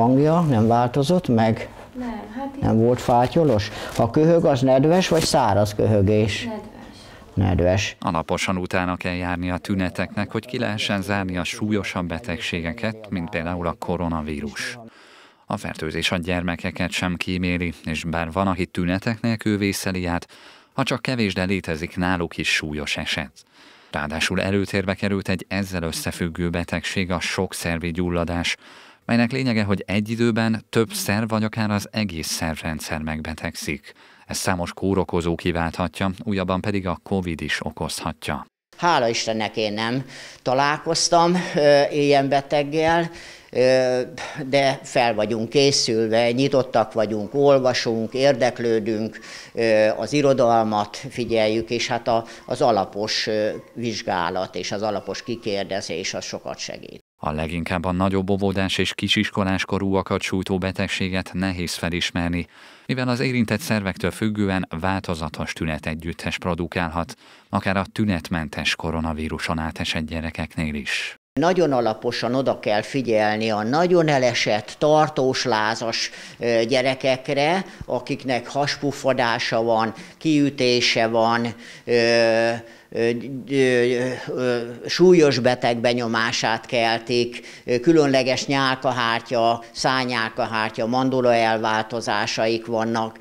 hangja nem változott meg? Nem, hát Nem volt fátyolos? Ha köhög, az nedves vagy száraz köhögés? Nedves nedves. Alaposan utána kell járni a tüneteknek, hogy ki lehessen zárni a súlyosabb betegségeket, mint például a koronavírus. A fertőzés a gyermekeket sem kíméli, és bár van, aki tünetek nélkül vészeli át, ha csak kevés, de létezik náluk is súlyos eset. Ráadásul előtérbe került egy ezzel összefüggő betegség, a sokszervi gyulladás, melynek lényege, hogy egy időben több szerv vagy akár az egész szervrendszer megbetegszik. Ez számos kórokozó kiválthatja, újabban pedig a COVID is okozhatja. Hála Istennek én nem találkoztam ilyen beteggel, de fel vagyunk készülve, nyitottak vagyunk, olvasunk, érdeklődünk, az irodalmat figyeljük, és hát a, az alapos vizsgálat és az alapos kikérdezés az sokat segít. A leginkább a nagyobb óvodás és kisiskolás sújtó betegséget nehéz felismerni, mivel az érintett szervektől függően változatos tünet együttes produkálhat, akár a tünetmentes koronavíruson átesett gyerekeknél is. Nagyon alaposan oda kell figyelni a nagyon elesett, tartós lázas gyerekekre, akiknek haspuffadása van, kiütése van, súlyos beteg benyomását keltik, különleges nyálkahártya, szájnyálkahártya, mandula elváltozásaik vannak,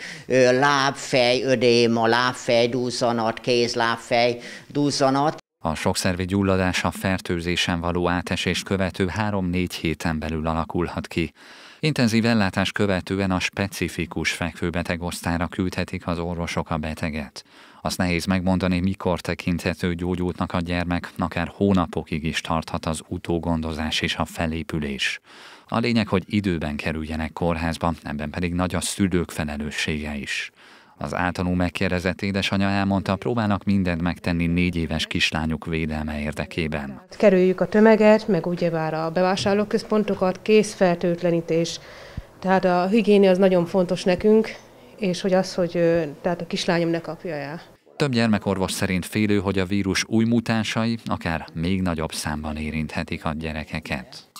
lábfej ödéma, lábfej duzzanat, lábfej, duzzanat. A sokszervi gyulladás a fertőzésen való átesés követő 3-4 héten belül alakulhat ki. Intenzív ellátás követően a specifikus fekvőbeteg osztályra küldhetik az orvosok a beteget. Azt nehéz megmondani, mikor tekinthető gyógyultnak a gyermek, akár hónapokig is tarthat az utógondozás és a felépülés. A lényeg, hogy időben kerüljenek kórházba, ebben pedig nagy a szülők felelőssége is. Az általunk megkérdezett édesanyja elmondta, próbálnak mindent megtenni négy éves kislányuk védelme érdekében. Kerüljük a tömeget, meg ugyebár a bevásárlóközpontokat, készfertőtlenítés. Tehát a higiénia az nagyon fontos nekünk, és hogy az, hogy tehát a kislányom ne kapja el. Több gyermekorvos szerint félő, hogy a vírus új mutánsai akár még nagyobb számban érinthetik a gyerekeket.